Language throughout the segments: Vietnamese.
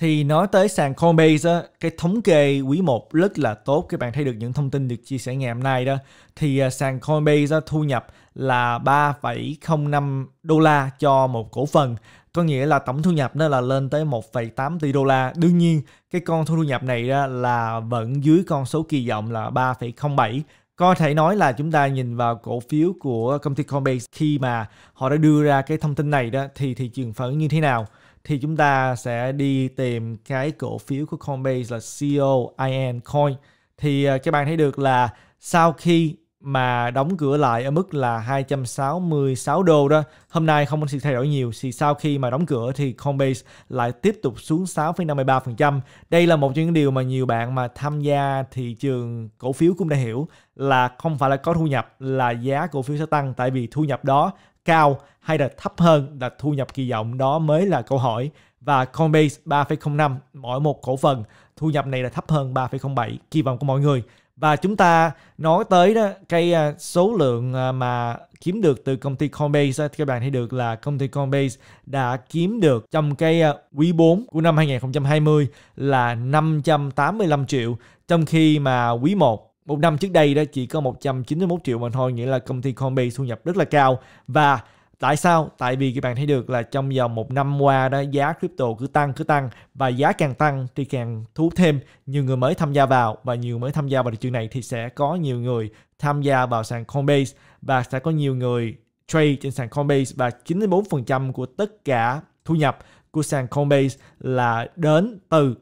thì nói tới sàn Coinbase á, cái thống kê quý 1 rất là tốt các bạn thấy được những thông tin được chia sẻ ngày hôm nay đó thì à, sàn Coinbase á, thu nhập là 3,05 đô la cho một cổ phần có nghĩa là tổng thu nhập nó là lên tới 1,8 tỷ đô la đương nhiên cái con thu nhập này đó là vẫn dưới con số kỳ vọng là 3,07 có thể nói là chúng ta nhìn vào cổ phiếu của công ty Coinbase khi mà họ đã đưa ra cái thông tin này đó thì thị trường phản ứng như thế nào thì chúng ta sẽ đi tìm cái cổ phiếu của Coinbase là COIN Coin thì à, các bạn thấy được là sau khi mà đóng cửa lại ở mức là 266 đô đó hôm nay không có sự thay đổi nhiều thì sau khi mà đóng cửa thì Coinbase lại tiếp tục xuống 6,53% đây là một trong những điều mà nhiều bạn mà tham gia thị trường cổ phiếu cũng đã hiểu là không phải là có thu nhập là giá cổ phiếu sẽ tăng tại vì thu nhập đó cao hay là thấp hơn là thu nhập kỳ vọng đó mới là câu hỏi và Coinbase 3,05 mỗi một cổ phần thu nhập này là thấp hơn 3,07 kỳ vọng của mọi người và chúng ta nói tới đó, cái à, số lượng à, mà kiếm được từ công ty Coinbase thì các bạn thấy được là công ty Coinbase đã kiếm được trong cái à, quý 4 của năm 2020 là 585 triệu trong khi mà quý 1 một năm trước đây đó chỉ có 191 triệu mà thôi nghĩa là công ty Combi thu nhập rất là cao và tại sao tại vì các bạn thấy được là trong vòng một năm qua đó giá crypto cứ tăng cứ tăng và giá càng tăng thì càng thu hút thêm nhiều người mới tham gia vào và nhiều mới tham gia vào thị trường này thì sẽ có nhiều người tham gia vào sàn Coinbase và sẽ có nhiều người trade trên sàn Coinbase và 94% của tất cả thu nhập của sàn Coinbase là đến từ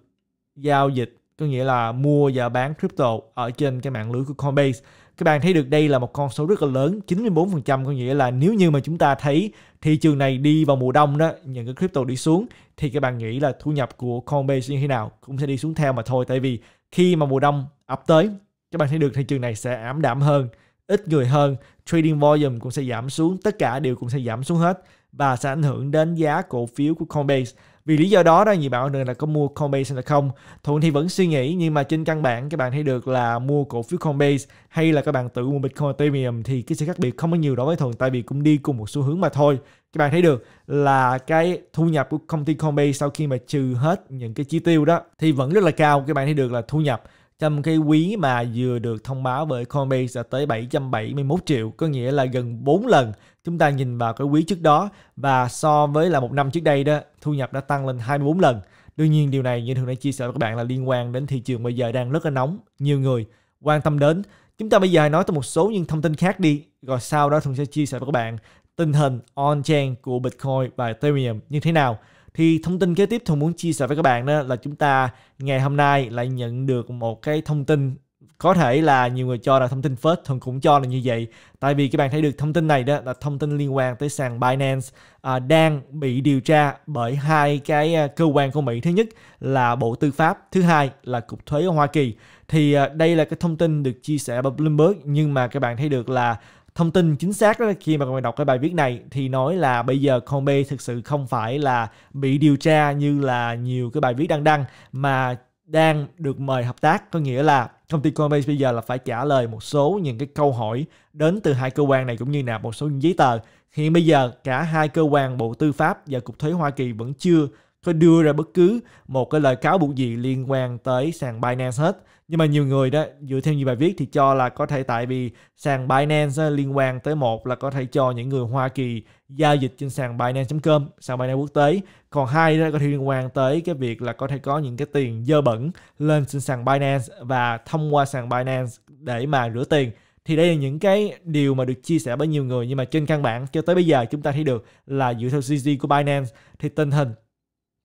giao dịch có nghĩa là mua và bán crypto ở trên cái mạng lưới của Coinbase. Các bạn thấy được đây là một con số rất là lớn, 94% có nghĩa là nếu như mà chúng ta thấy thị trường này đi vào mùa đông đó, những cái crypto đi xuống thì các bạn nghĩ là thu nhập của Coinbase như thế nào cũng sẽ đi xuống theo mà thôi tại vì khi mà mùa đông ập tới các bạn thấy được thị trường này sẽ ảm đạm hơn, ít người hơn, trading volume cũng sẽ giảm xuống, tất cả đều cũng sẽ giảm xuống hết và sẽ ảnh hưởng đến giá cổ phiếu của Coinbase vì lý do đó đó nhiều bạn được là có mua Coinbase hay là không thuận thì vẫn suy nghĩ nhưng mà trên căn bản các bạn thấy được là mua cổ phiếu Coinbase hay là các bạn tự mua Bitcoin Ethereum thì cái sự khác biệt không có nhiều đối với thuận tại vì cũng đi cùng một xu hướng mà thôi các bạn thấy được là cái thu nhập của công ty Coinbase sau khi mà trừ hết những cái chi tiêu đó thì vẫn rất là cao các bạn thấy được là thu nhập trong khi quý mà vừa được thông báo bởi Coinbase là tới 771 triệu, có nghĩa là gần 4 lần chúng ta nhìn vào cái quý trước đó và so với là một năm trước đây đó, thu nhập đã tăng lên 24 lần. Đương nhiên điều này như thường đã chia sẻ với các bạn là liên quan đến thị trường bây giờ đang rất là nóng, nhiều người quan tâm đến. Chúng ta bây giờ hãy nói tới một số những thông tin khác đi, rồi sau đó thường sẽ chia sẻ với các bạn tình hình on-chain của Bitcoin và Ethereum như thế nào. Thì thông tin kế tiếp Thuận muốn chia sẻ với các bạn đó là chúng ta ngày hôm nay lại nhận được một cái thông tin có thể là nhiều người cho là thông tin fake Thuận cũng cho là như vậy tại vì các bạn thấy được thông tin này đó là thông tin liên quan tới sàn Binance à, đang bị điều tra bởi hai cái à, cơ quan của Mỹ thứ nhất là Bộ Tư pháp thứ hai là cục thuế ở Hoa Kỳ thì à, đây là cái thông tin được chia sẻ bởi Bloomberg nhưng mà các bạn thấy được là thông tin chính xác đó, khi mà mình đọc cái bài viết này thì nói là bây giờ Comey thực sự không phải là bị điều tra như là nhiều cái bài viết đang đăng mà đang được mời hợp tác có nghĩa là công ty Coinbase bây giờ là phải trả lời một số những cái câu hỏi đến từ hai cơ quan này cũng như là một số giấy tờ hiện bây giờ cả hai cơ quan Bộ Tư pháp và Cục Thuế Hoa Kỳ vẫn chưa phải đưa ra bất cứ một cái lời cáo buộc gì liên quan tới sàn Binance hết. Nhưng mà nhiều người đó dựa theo như bài viết thì cho là có thể tại vì sàn Binance liên quan tới một là có thể cho những người Hoa Kỳ giao dịch trên sàn Binance.com, sàn Binance quốc tế. Còn hai đó có thể liên quan tới cái việc là có thể có những cái tiền dơ bẩn lên trên sàn Binance và thông qua sàn Binance để mà rửa tiền thì đây là những cái điều mà được chia sẻ bởi nhiều người nhưng mà trên căn bản cho tới bây giờ chúng ta thấy được là dựa theo CG của Binance thì tình hình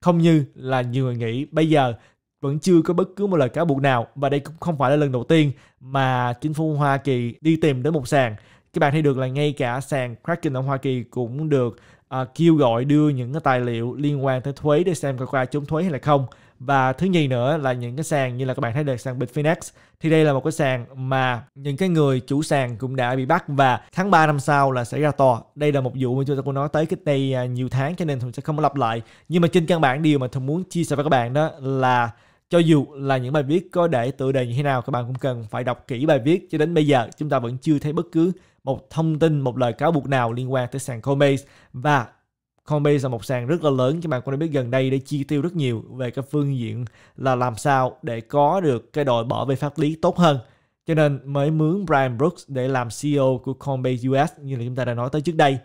không như là nhiều người nghĩ bây giờ vẫn chưa có bất cứ một lời cáo buộc nào và đây cũng không phải là lần đầu tiên mà chính phủ Hoa Kỳ đi tìm đến một sàn. Các bạn thấy được là ngay cả sàn Kraken ở Hoa Kỳ cũng được uh, kêu gọi đưa những cái tài liệu liên quan tới thuế để xem có qua chống thuế hay là không và thứ nhì nữa là những cái sàn như là các bạn thấy được sàn Bitfinex thì đây là một cái sàn mà những cái người chủ sàn cũng đã bị bắt và tháng 3 năm sau là sẽ ra tòa đây là một vụ mà chúng ta cũng nói tới cái đây à, nhiều tháng cho nên thường sẽ không lặp lại nhưng mà trên căn bản điều mà thường muốn chia sẻ với các bạn đó là cho dù là những bài viết có để tựa đề như thế nào các bạn cũng cần phải đọc kỹ bài viết cho đến bây giờ chúng ta vẫn chưa thấy bất cứ một thông tin một lời cáo buộc nào liên quan tới sàn Coinbase và Coinbase là một sàn rất là lớn các bạn cũng đã biết gần đây để chi tiêu rất nhiều về cái phương diện là làm sao để có được cái đội bảo vệ pháp lý tốt hơn. Cho nên mới mướn Brian Brooks để làm CEO của Coinbase US như là chúng ta đã nói tới trước đây.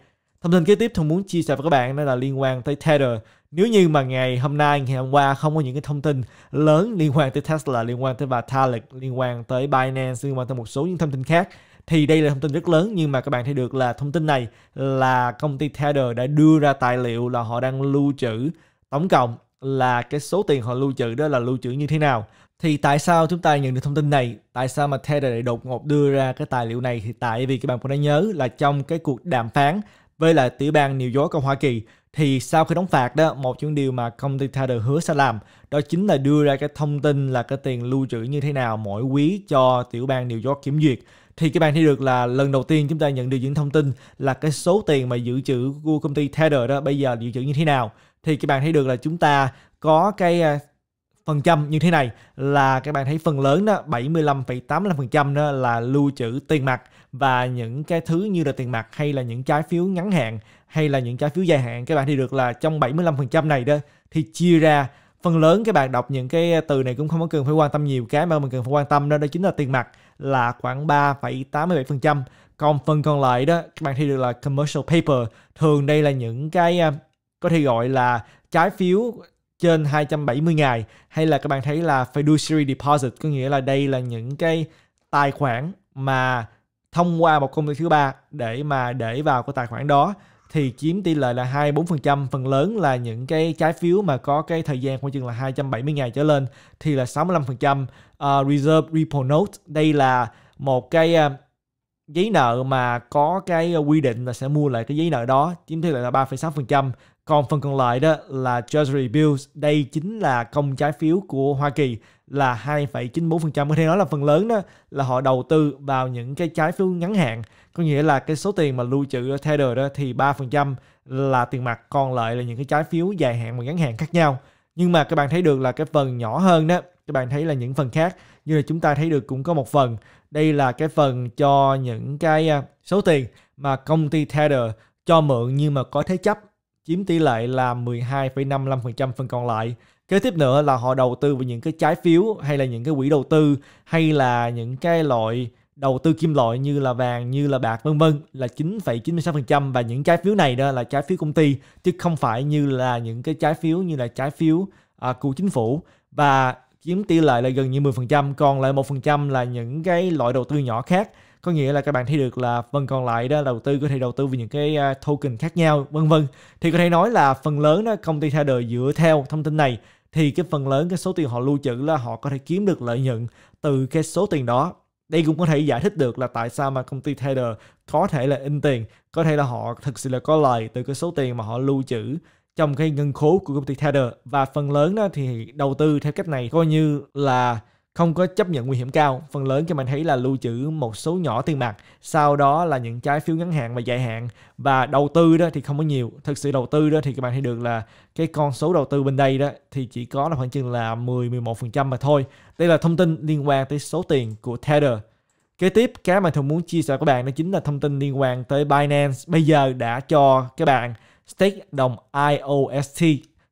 Thông tin kế tiếp tôi muốn chia sẻ với các bạn đó là liên quan tới Tether. Nếu như mà ngày hôm nay, ngày hôm qua không có những cái thông tin lớn liên quan tới Tesla, liên quan tới Vitalik, liên quan tới Binance, liên quan tới một số những thông tin khác thì đây là thông tin rất lớn nhưng mà các bạn thấy được là thông tin này là công ty Tether đã đưa ra tài liệu là họ đang lưu trữ tổng cộng là cái số tiền họ lưu trữ đó là lưu trữ như thế nào thì tại sao chúng ta nhận được thông tin này tại sao mà Tether lại đột ngột đưa ra cái tài liệu này thì tại vì các bạn cũng đã nhớ là trong cái cuộc đàm phán với lại tiểu bang New York của Hoa Kỳ thì sau khi đóng phạt đó một trong điều mà công ty Tether hứa sẽ làm đó chính là đưa ra cái thông tin là cái tiền lưu trữ như thế nào mỗi quý cho tiểu bang New York kiểm duyệt thì các bạn thấy được là lần đầu tiên chúng ta nhận được những thông tin là cái số tiền mà dự trữ của công ty Tether đó bây giờ dự trữ như thế nào thì các bạn thấy được là chúng ta có cái à, phần trăm như thế này là các bạn thấy phần lớn đó 75,85% đó là lưu trữ tiền mặt và những cái thứ như là tiền mặt hay là những trái phiếu ngắn hạn hay là những trái phiếu dài hạn các bạn thấy được là trong 75% này đó thì chia ra phần lớn các bạn đọc những cái à, từ này cũng không có cần phải quan tâm nhiều cái mà mình cần phải quan tâm đó đó chính là tiền mặt là khoảng 3,87%. Còn phần còn lại đó các bạn thi được là commercial paper. Thường đây là những cái à, có thể gọi là trái phiếu trên 270 ngày hay là các bạn thấy là fiduciary deposit có nghĩa là đây là những cái tài khoản mà thông qua một công ty thứ ba để mà để vào cái tài khoản đó thì chiếm tỷ lệ là 24%, phần lớn là những cái trái phiếu mà có cái thời gian khoảng chừng là 270 ngày trở lên thì là 65%. Uh, à, reserve repo note đây là một cái uh, giấy nợ mà có cái quy định là sẽ mua lại cái giấy nợ đó chiếm tỷ lệ là 3,6%. Còn phần còn lại đó là Treasury Bills, đây chính là công trái phiếu của Hoa Kỳ là 2,94%. Có thể nói là phần lớn đó là họ đầu tư vào những cái trái phiếu ngắn hạn có nghĩa là cái số tiền mà lưu trữ ở Tether đó thì 3% là tiền mặt còn lại là những cái trái phiếu dài hạn và ngắn hạn khác nhau nhưng mà các bạn thấy được là cái phần nhỏ hơn đó các bạn thấy là những phần khác như là chúng ta thấy được cũng có một phần đây là cái phần cho những cái à, số tiền mà công ty Tether cho mượn nhưng mà có thế chấp chiếm tỷ lệ là 12,55% phần còn lại kế tiếp nữa là họ đầu tư vào những cái trái phiếu hay là những cái quỹ đầu tư hay là những cái loại đầu tư kim loại như là vàng như là bạc vân vân là 9,96% và những trái phiếu này đó là trái phiếu công ty chứ không phải như là những cái trái phiếu như là trái phiếu à, của chính phủ và chiếm tỷ lệ là gần như 10% còn lại 1% là những cái loại đầu tư nhỏ khác có nghĩa là các bạn thấy được là phần còn lại đó đầu tư có thể đầu tư về những cái à, token khác nhau vân vân thì có thể nói là phần lớn đó công ty ra đời dựa theo thông tin này thì cái phần lớn cái số tiền họ lưu trữ là họ có thể kiếm được lợi nhuận từ cái số tiền đó đây cũng có thể giải thích được là tại sao mà công ty Tether có thể là in tiền có thể là họ thực sự là có lời từ cái số tiền mà họ lưu trữ trong cái ngân khố của công ty Tether và phần lớn đó thì đầu tư theo cách này coi như là không có chấp nhận nguy hiểm cao. Phần lớn các bạn thấy là lưu trữ một số nhỏ tiền mặt, sau đó là những trái phiếu ngắn hạn và dài hạn và đầu tư đó thì không có nhiều. Thực sự đầu tư đó thì các bạn thấy được là cái con số đầu tư bên đây đó thì chỉ có là khoảng chừng là 10 11% mà thôi. Đây là thông tin liên quan tới số tiền của Tether. Kế tiếp cái mà thường muốn chia sẻ với bạn đó chính là thông tin liên quan tới Binance bây giờ đã cho các bạn stake đồng IOST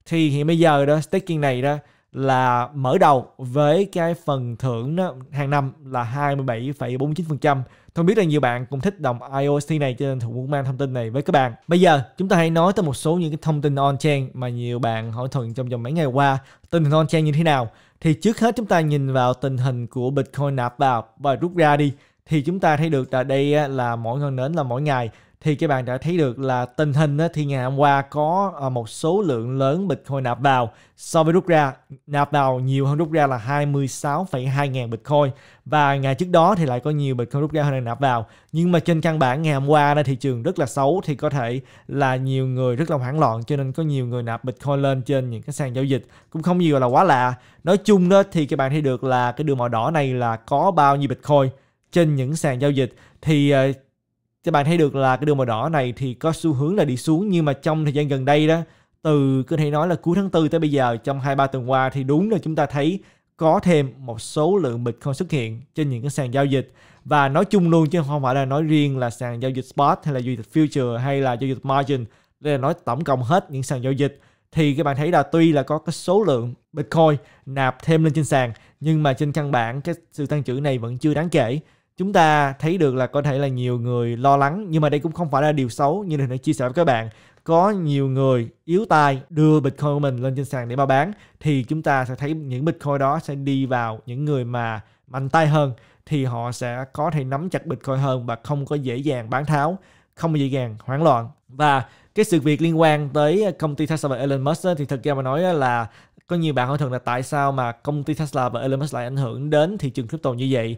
thì hiện bây giờ đó staking này đó là mở đầu với cái phần thưởng đó, hàng năm là 27,49%. Thông biết là nhiều bạn cũng thích đồng IOC này cho nên tôi muốn mang thông tin này với các bạn. Bây giờ chúng ta hãy nói tới một số những cái thông tin on-chain mà nhiều bạn hỏi Thuận trong vòng mấy ngày qua. Tình hình on-chain như thế nào? Thì trước hết chúng ta nhìn vào tình hình của Bitcoin nạp vào và rút ra đi thì chúng ta thấy được là đây là mỗi ngọn nến là mỗi ngày thì các bạn đã thấy được là tình hình thì ngày hôm qua có ờ, một số lượng lớn Bitcoin nạp vào so với rút ra nạp vào nhiều hơn rút ra là 26,2 ngàn Bitcoin và ngày trước đó thì lại có nhiều Bitcoin rút ra hơn là nạp vào nhưng mà trên căn bản ngày hôm qua là thị trường rất là xấu thì có thể là nhiều người rất là hoảng loạn cho nên có nhiều người nạp Bitcoin lên trên những cái sàn giao dịch cũng không gì gọi là quá lạ nói chung đó thì các bạn thấy được là cái đường màu đỏ này là có bao nhiêu Bitcoin trên những sàn giao dịch thì ờ, thì bạn thấy được là cái đường màu đỏ này thì có xu hướng là đi xuống nhưng mà trong thời gian gần đây đó từ có thể nói là cuối tháng 4 tới bây giờ trong 2-3 tuần qua thì đúng là chúng ta thấy có thêm một số lượng Bitcoin xuất hiện trên những cái sàn giao dịch và nói chung luôn chứ không phải là nói riêng là sàn giao dịch spot hay là giao dịch future hay là giao dịch margin đây là nói tổng cộng hết những sàn giao dịch thì các bạn thấy là tuy là có cái số lượng Bitcoin nạp thêm lên trên sàn nhưng mà trên căn bản cái sự tăng trưởng này vẫn chưa đáng kể chúng ta thấy được là có thể là nhiều người lo lắng nhưng mà đây cũng không phải là điều xấu như này chia sẻ với các bạn có nhiều người yếu tay đưa bitcoin của mình lên trên sàn để mà bán thì chúng ta sẽ thấy những bitcoin đó sẽ đi vào những người mà mạnh tay hơn thì họ sẽ có thể nắm chặt bitcoin hơn và không có dễ dàng bán tháo không dễ dàng hoảng loạn và cái sự việc liên quan tới công ty Tesla và Elon Musk thì thật ra mà nói là có nhiều bạn hỏi thường là tại sao mà công ty Tesla và Elon Musk lại ảnh hưởng đến thị trường crypto như vậy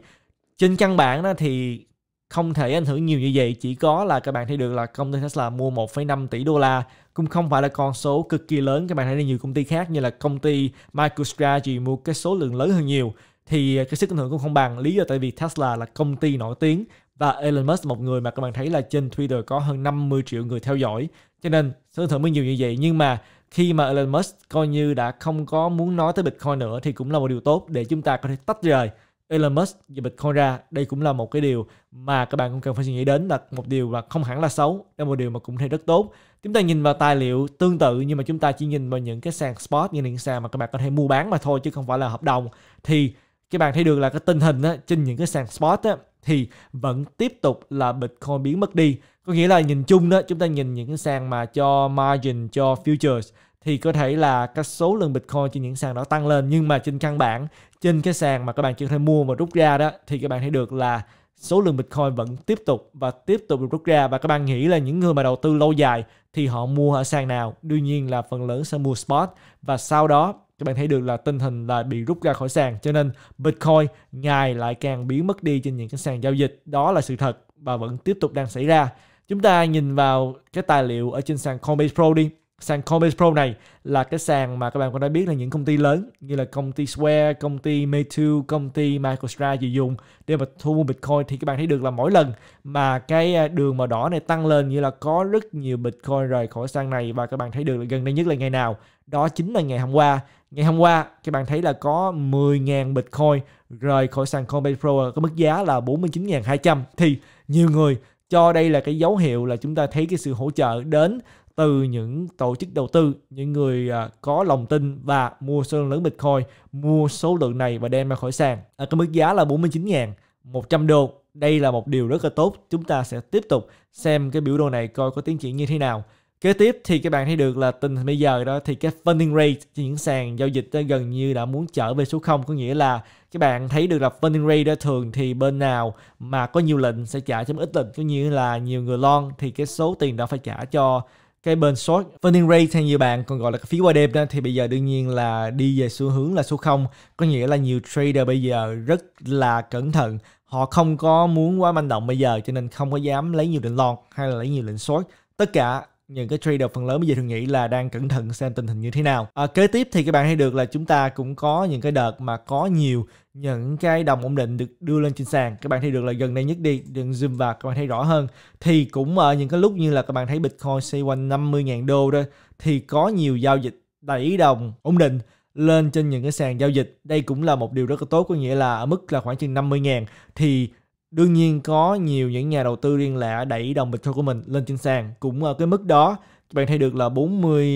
trên căn bản đó thì không thể ảnh hưởng nhiều như vậy chỉ có là các bạn thấy được là công ty Tesla mua 1,5 tỷ đô la cũng không phải là con số cực kỳ lớn các bạn thấy nhiều công ty khác như là công ty MicroStrategy mua cái số lượng lớn hơn nhiều thì cái sức ảnh hưởng cũng không bằng lý do tại vì Tesla là công ty nổi tiếng và Elon Musk một người mà các bạn thấy là trên Twitter có hơn 50 triệu người theo dõi cho nên sự ảnh hưởng mới nhiều như vậy nhưng mà khi mà Elon Musk coi như đã không có muốn nói tới Bitcoin nữa thì cũng là một điều tốt để chúng ta có thể tách rời Elon Musk và Bitcoin ra đây cũng là một cái điều mà các bạn cũng cần phải suy nghĩ đến là một điều mà không hẳn là xấu là một điều mà cũng thấy rất tốt chúng ta nhìn vào tài liệu tương tự nhưng mà chúng ta chỉ nhìn vào những cái sàn spot như những sàn mà các bạn có thể mua bán mà thôi chứ không phải là hợp đồng thì các bạn thấy được là cái tình hình á, trên những cái sàn spot á, thì vẫn tiếp tục là Bitcoin biến mất đi có nghĩa là nhìn chung đó chúng ta nhìn những cái sàn mà cho margin cho futures thì có thể là cái số lượng Bitcoin trên những sàn đó tăng lên nhưng mà trên căn bản trên cái sàn mà các bạn chưa thể mua và rút ra đó thì các bạn thấy được là số lượng Bitcoin vẫn tiếp tục và tiếp tục được rút ra và các bạn nghĩ là những người mà đầu tư lâu dài thì họ mua ở sàn nào? Đương nhiên là phần lớn sẽ mua spot và sau đó các bạn thấy được là tình hình là bị rút ra khỏi sàn cho nên Bitcoin ngày lại càng biến mất đi trên những cái sàn giao dịch đó là sự thật và vẫn tiếp tục đang xảy ra chúng ta nhìn vào cái tài liệu ở trên sàn Coinbase Pro đi sàn Coinbase Pro này là cái sàn mà các bạn cũng đã biết là những công ty lớn như là công ty Square, công ty Meitu, công ty MicroStrategy dùng để mà thu mua Bitcoin thì các bạn thấy được là mỗi lần mà cái à, đường màu đỏ này tăng lên như là có rất nhiều Bitcoin rời khỏi sàn này và các bạn thấy được là gần đây nhất là ngày nào đó chính là ngày hôm qua ngày hôm qua các bạn thấy là có 10.000 Bitcoin rời khỏi sàn Coinbase Pro à, có mức giá là 49.200 thì nhiều người cho đây là cái dấu hiệu là chúng ta thấy cái sự hỗ trợ đến từ những tổ chức đầu tư, những người à, có lòng tin và mua số lượng lớn Bitcoin, mua số lượng này và đem ra khỏi sàn. Ở à, cái mức giá là 49.100 đô. Đây là một điều rất là tốt. Chúng ta sẽ tiếp tục xem cái biểu đồ này coi có tiến triển như thế nào. Kế tiếp thì các bạn thấy được là tình bây giờ đó thì cái funding rate trên những sàn giao dịch gần như đã muốn trở về số 0 có nghĩa là các bạn thấy được là funding rate đó thường thì bên nào mà có nhiều lệnh sẽ trả cho ít lệnh cũng như là nhiều người lon thì cái số tiền đã phải trả cho cái bên short funding rate hay nhiều bạn còn gọi là phí qua đêm đó thì bây giờ đương nhiên là đi về xu hướng là số 0 có nghĩa là nhiều trader bây giờ rất là cẩn thận họ không có muốn quá manh động bây giờ cho nên không có dám lấy nhiều lệnh lon hay là lấy nhiều lệnh short tất cả những cái trader phần lớn bây giờ thường nghĩ là đang cẩn thận xem tình hình như thế nào à, kế tiếp thì các bạn thấy được là chúng ta cũng có những cái đợt mà có nhiều những cái đồng ổn định được đưa lên trên sàn các bạn thấy được là gần đây nhất đi đừng zoom vào các bạn thấy rõ hơn thì cũng ở những cái lúc như là các bạn thấy bitcoin xoay quanh 50.000 đô đó thì có nhiều giao dịch đẩy đồng ổn định lên trên những cái sàn giao dịch đây cũng là một điều rất là tốt có nghĩa là ở mức là khoảng chừng 50 000 thì đương nhiên có nhiều những nhà đầu tư riêng lẻ đẩy đồng Bitcoin của mình lên trên sàn cũng ở ờ, cái mức đó bạn thấy được là 40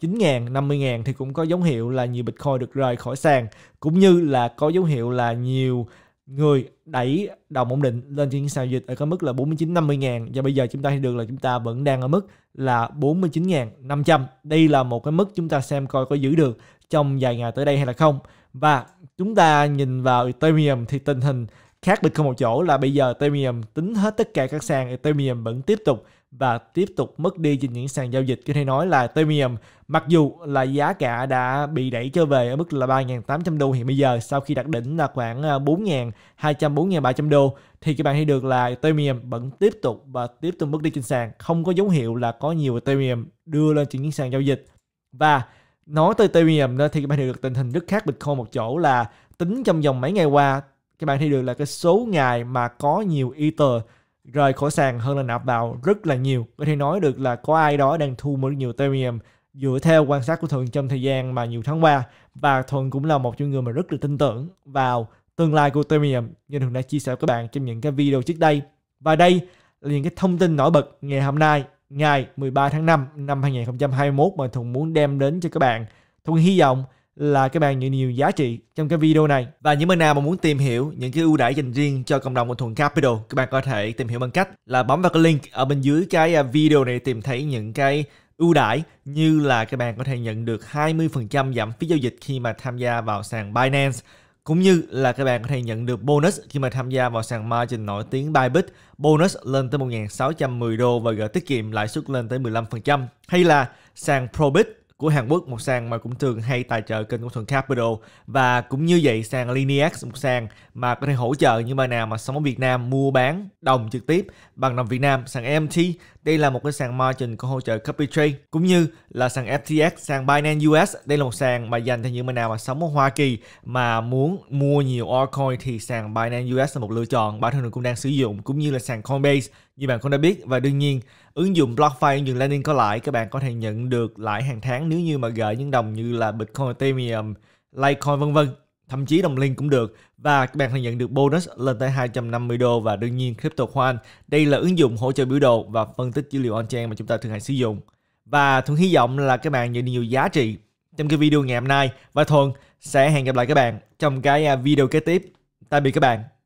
9 ờ, ngàn, 50 ngàn thì cũng có dấu hiệu là nhiều Bitcoin được rời khỏi sàn cũng như là có dấu hiệu là nhiều người đẩy đồng ổn định lên trên sàn dịch ở cái mức là 49 50 ngàn và bây giờ chúng ta thấy được là chúng ta vẫn đang ở mức là 49 ngàn 500 đây là một cái mức chúng ta xem coi có giữ được trong vài ngày tới đây hay là không và chúng ta nhìn vào Ethereum thì tình hình Khác biệt không một chỗ là bây giờ Ethereum tính hết tất cả các sàn Ethereum vẫn tiếp tục và tiếp tục mất đi trên những sàn giao dịch. Có thể nói là Ethereum mặc dù là giá cả đã bị đẩy trở về ở mức là 3.800 đô hiện bây giờ sau khi đạt đỉnh là khoảng 4.200 à, 4.300 đô thì các bạn thấy được là Ethereum vẫn tiếp tục và tiếp tục mất đi trên sàn. Không có dấu hiệu là có nhiều Ethereum đưa lên trên những sàn giao dịch. Và nói tới Ethereum thì các bạn thấy được tình hình rất khác Bitcoin một chỗ là tính trong vòng mấy ngày qua các bạn thấy được là cái số ngày mà có nhiều ether rời khỏi sàn hơn là nạp vào rất là nhiều có thể nói được là có ai đó đang thu mua nhiều Ethereum dựa theo quan sát của Thuận trong thời gian mà nhiều tháng qua và Thuận cũng là một trong người mà rất là tin tưởng vào tương lai của Ethereum như Thuận đã chia sẻ với các bạn trong những cái video trước đây và đây là những cái thông tin nổi bật ngày hôm nay ngày 13 tháng 5 năm 2021 mà Thuận muốn đem đến cho các bạn Thuận hy vọng là các bạn nhận nhiều giá trị trong cái video này. Và những bạn nào mà muốn tìm hiểu những cái ưu đãi dành riêng cho cộng đồng của Thuận Capital, các bạn có thể tìm hiểu bằng cách là bấm vào cái link ở bên dưới cái à, video này tìm thấy những cái ưu đãi như là các bạn có thể nhận được 20% giảm phí giao dịch khi mà tham gia vào sàn Binance cũng như là các bạn có thể nhận được bonus khi mà tham gia vào sàn margin nổi tiếng Bybit, bonus lên tới 1.610 đô và gửi tiết kiệm lãi suất lên tới 15%. Hay là sàn Probit của Hàn Quốc, một sàn mà cũng thường hay tài trợ kênh của Thuần Capital và cũng như vậy sàn Lineax, một sàn mà có thể hỗ trợ những bạn nào mà sống ở Việt Nam mua bán đồng trực tiếp bằng đồng Việt Nam, sàn MT Đây là một cái sàn margin có hỗ trợ copy trade cũng như là sàn FTX, sàn Binance US. Đây là một sàn mà dành cho những bạn nào mà sống ở Hoa Kỳ mà muốn mua nhiều altcoin thì sàn Binance US là một lựa chọn. Bản thân mình cũng đang sử dụng cũng như là sàn Coinbase như bạn cũng đã biết và đương nhiên ứng dụng BlockFi ứng dụng Lightning có lãi các bạn có thể nhận được lãi hàng tháng nếu như mà gửi những đồng như là Bitcoin, Ethereum, Litecoin vân vân thậm chí đồng link cũng được và các bạn có nhận được bonus lên tới 250 đô và đương nhiên crypto khoan đây là ứng dụng hỗ trợ biểu đồ và phân tích dữ liệu on-chain mà chúng ta thường hay sử dụng và thuận hy vọng là các bạn nhận được nhiều giá trị trong cái video ngày hôm nay và thuận sẽ hẹn gặp lại các bạn trong cái à, video kế tiếp tạm biệt các bạn